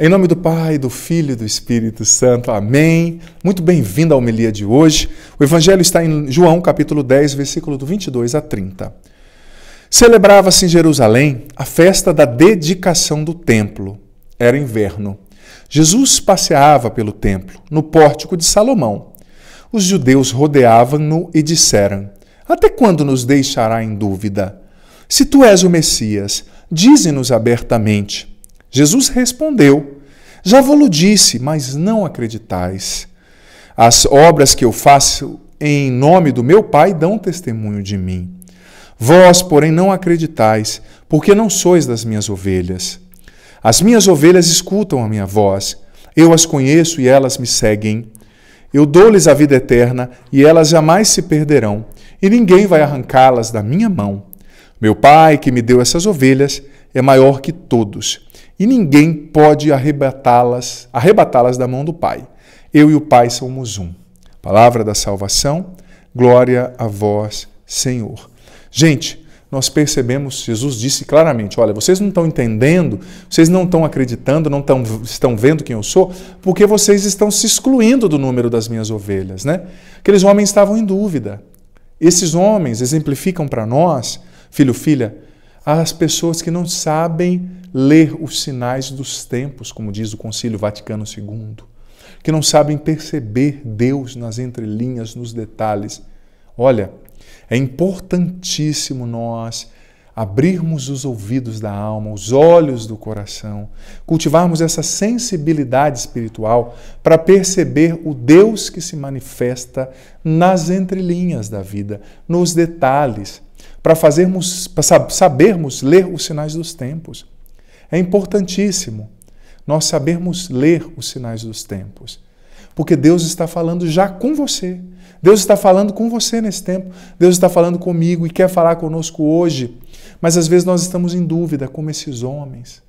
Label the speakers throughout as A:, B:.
A: Em nome do Pai, do Filho e do Espírito Santo. Amém. Muito bem-vindo à homilia de hoje. O evangelho está em João, capítulo 10, versículo do 22 a 30. Celebrava-se em Jerusalém a festa da dedicação do templo. Era inverno. Jesus passeava pelo templo, no pórtico de Salomão. Os judeus rodeavam-no e disseram: Até quando nos deixará em dúvida? Se tu és o Messias, dize-nos abertamente. Jesus respondeu: Já vos disse, mas não acreditais. As obras que eu faço em nome do meu Pai dão testemunho de mim. Vós, porém, não acreditais, porque não sois das minhas ovelhas. As minhas ovelhas escutam a minha voz. Eu as conheço e elas me seguem. Eu dou-lhes a vida eterna e elas jamais se perderão, e ninguém vai arrancá-las da minha mão. Meu Pai, que me deu essas ovelhas, é maior que todos e ninguém pode arrebatá-las, arrebatá-las da mão do Pai. Eu e o Pai somos um. Palavra da salvação, glória a vós, Senhor. Gente, nós percebemos, Jesus disse claramente: olha, vocês não estão entendendo, vocês não estão acreditando, não estão, estão vendo quem eu sou, porque vocês estão se excluindo do número das minhas ovelhas, né? Aqueles homens estavam em dúvida. Esses homens exemplificam para nós, filho, filha, as pessoas que não sabem ler os sinais dos tempos, como diz o Concílio Vaticano II, que não sabem perceber Deus nas entrelinhas, nos detalhes. Olha, é importantíssimo nós abrirmos os ouvidos da alma, os olhos do coração, cultivarmos essa sensibilidade espiritual para perceber o Deus que se manifesta nas entrelinhas da vida, nos detalhes, para fazermos, para sabermos ler os sinais dos tempos. É importantíssimo nós sabermos ler os sinais dos tempos, porque Deus está falando já com você. Deus está falando com você nesse tempo. Deus está falando comigo e quer falar conosco hoje. Mas às vezes nós estamos em dúvida, como esses homens.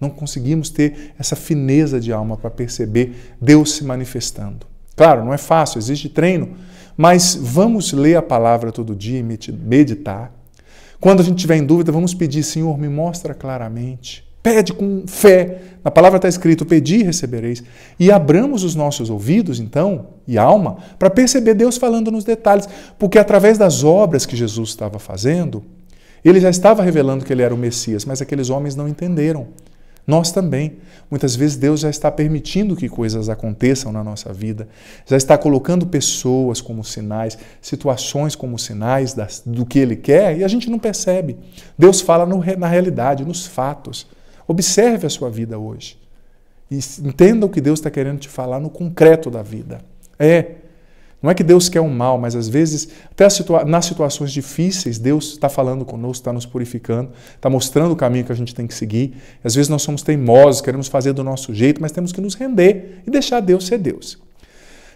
A: Não conseguimos ter essa fineza de alma para perceber Deus se manifestando. Claro, não é fácil, existe treino, mas vamos ler a palavra todo dia e meditar. Quando a gente tiver em dúvida, vamos pedir, Senhor, me mostra claramente. Pede com fé. Na palavra está escrito: pedi e recebereis. E abramos os nossos ouvidos, então, e alma, para perceber Deus falando nos detalhes. Porque através das obras que Jesus estava fazendo, ele já estava revelando que ele era o Messias, mas aqueles homens não entenderam. Nós também. Muitas vezes Deus já está permitindo que coisas aconteçam na nossa vida, já está colocando pessoas como sinais, situações como sinais das, do que Ele quer e a gente não percebe. Deus fala no, na realidade, nos fatos. Observe a sua vida hoje. E entenda o que Deus está querendo te falar no concreto da vida. É. Não é que Deus quer um mal, mas às vezes, até situa nas situações difíceis, Deus está falando conosco, está nos purificando, está mostrando o caminho que a gente tem que seguir. Às vezes nós somos teimosos, queremos fazer do nosso jeito, mas temos que nos render e deixar Deus ser Deus.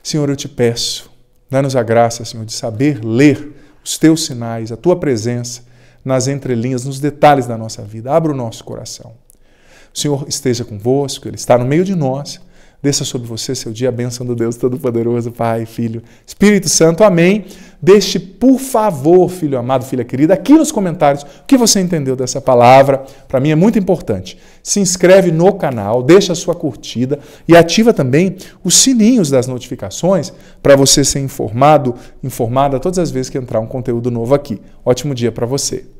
A: Senhor, eu te peço, dá-nos a graça, Senhor, de saber ler os teus sinais, a tua presença nas entrelinhas, nos detalhes da nossa vida. Abra o nosso coração. O Senhor esteja convosco, Ele está no meio de nós. Desça sobre você seu dia a bênção do Deus Todo-Poderoso, Pai, Filho, Espírito Santo. Amém. Deixe, por favor, filho amado, filha querida, aqui nos comentários o que você entendeu dessa palavra. Para mim é muito importante. Se inscreve no canal, deixa a sua curtida e ativa também os sininhos das notificações para você ser informado, informada todas as vezes que entrar um conteúdo novo aqui. Ótimo dia para você.